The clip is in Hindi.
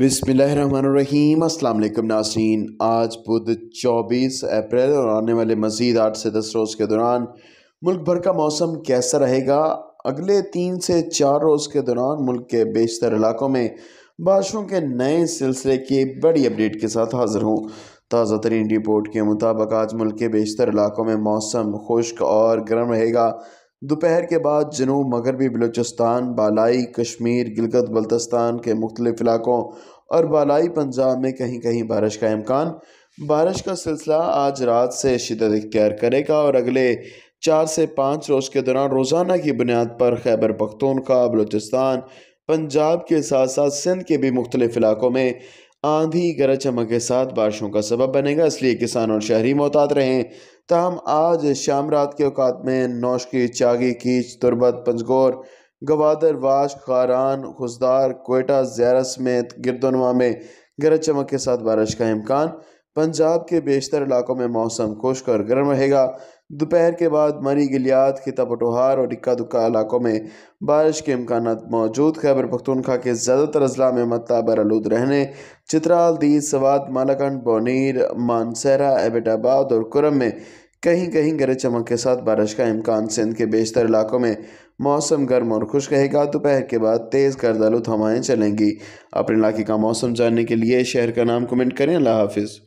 बिसमीम असल नासन आज बुध 24 अप्रैल और आने वाले मज़ीद आठ से दस रोज़ के दौरान मुल्क भर का मौसम कैसा रहेगा अगले तीन से चार रोज़ के दौरान मुल्क के बेशतर इलाकों में बारिशों के नए सिलसिले की बड़ी अपडेट के साथ हाज़िर हूँ ताज़ा तरीन रिपोर्ट के मुताबिक आज मुल्क के बेशतर इलाकों में मौसम खुश्क और गर्म रहेगा दोपहर के बाद जनूब मगरबी बलूचिस्तान बालाई कश्मीर गिलगत बल्तस्तान के मुख्तलिफ इलाकों और बालाई पंजाब में कहीं कहीं बारिश का इम्कान बारिश का सिलसिला आज रात से शिदत इख्तियार करेगा और अगले चार से पाँच रोज़ के दौरान रोज़ाना की बुनियाद पर खैबर पख्तूनखा बलूचिस्तान पंजाब के साथ साथ सिंध के भी मुख्तलिफ इलाकों में आंधी गरज चमक के साथ बारिशों का सबब बनेगा इसलिए किसान और शहरी मोहतात रहें तहम आज शाम रात के अवकात में नौशकी चागी कीच तुरबत पंजगौर गवादर वाश खारान खुशदार कोयटा जैरा समेत गिरदोनुमा में गरज चमक के साथ बारिश का इम्कान पंजाब के बेशतर इलाकों में मौसम खुश्क और गर्म रहेगा दोपहर के बाद मरी गलियात खिता पटोहार और इक्का दुक्का इलाकों में बारिश के इम्कान मौजूद खैबर पख्तूनखा के ज़्यादातर अजला में मतला बरलूद रहने चित्राल दी सवात मालाकंड बोनीर मानसहरा एबटाबाद और कुरम में कहीं कहीं गरज चमक के साथ बारिश का इम्कान सिंध के बेशतर इलाकों में मौसम गर्म और खुश रहेगा दोपहर के बाद तेज़ गर्दालू हवाएँ चलेंगी अपने इलाके का मौसम जानने के लिए शहर का नाम कमेंट करें अल्लाह हाफिज़